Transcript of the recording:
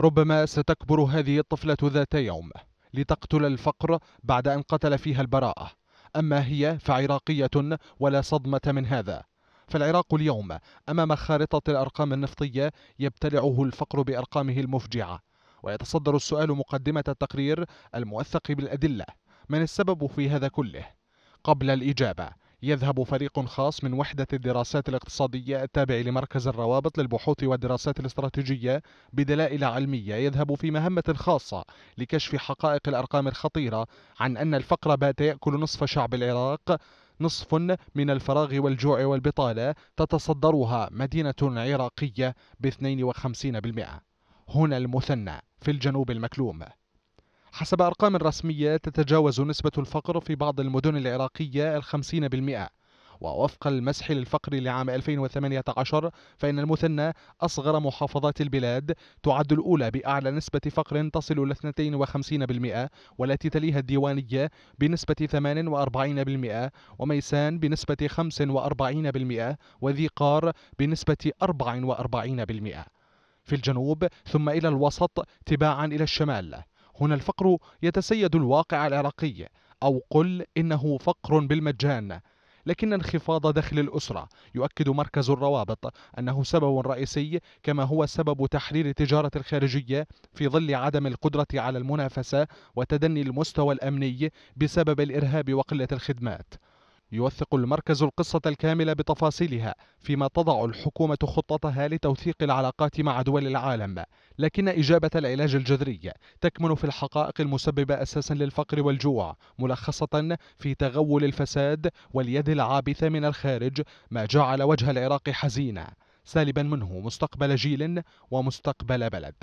ربما ستكبر هذه الطفلة ذات يوم لتقتل الفقر بعد أن قتل فيها البراءة أما هي فعراقية ولا صدمة من هذا فالعراق اليوم أمام خارطة الأرقام النفطية يبتلعه الفقر بأرقامه المفجعة ويتصدر السؤال مقدمة التقرير الموثق بالأدلة من السبب في هذا كله؟ قبل الإجابة يذهب فريق خاص من وحدة الدراسات الاقتصادية التابع لمركز الروابط للبحوث والدراسات الاستراتيجية بدلائل علمية يذهب في مهمة خاصة لكشف حقائق الأرقام الخطيرة عن أن الفقر بات يأكل نصف شعب العراق نصف من الفراغ والجوع والبطالة تتصدرها مدينة عراقية ب 52% هنا المثنى في الجنوب المكلوم حسب أرقام رسمية تتجاوز نسبة الفقر في بعض المدن العراقية الخمسين بالمئة ووفق المسح للفقر لعام 2018 فإن المثنى أصغر محافظات البلاد تعد الأولى بأعلى نسبة فقر تصل إلى 52% والتي تليها الديوانية بنسبة 48% وميسان بنسبة 45% وذي قار بنسبة 44% في الجنوب ثم إلى الوسط تباعا إلى الشمال هنا الفقر يتسيد الواقع العراقي أو قل إنه فقر بالمجان لكن انخفاض دخل الأسرة يؤكد مركز الروابط أنه سبب رئيسي كما هو سبب تحرير التجارة الخارجية في ظل عدم القدرة على المنافسة وتدني المستوى الأمني بسبب الإرهاب وقلة الخدمات يوثق المركز القصة الكاملة بتفاصيلها فيما تضع الحكومة خطتها لتوثيق العلاقات مع دول العالم لكن إجابة العلاج الجذري تكمن في الحقائق المسببة أساسا للفقر والجوع ملخصة في تغول الفساد واليد العابثة من الخارج ما جعل وجه العراق حزينا سالبا منه مستقبل جيل ومستقبل بلد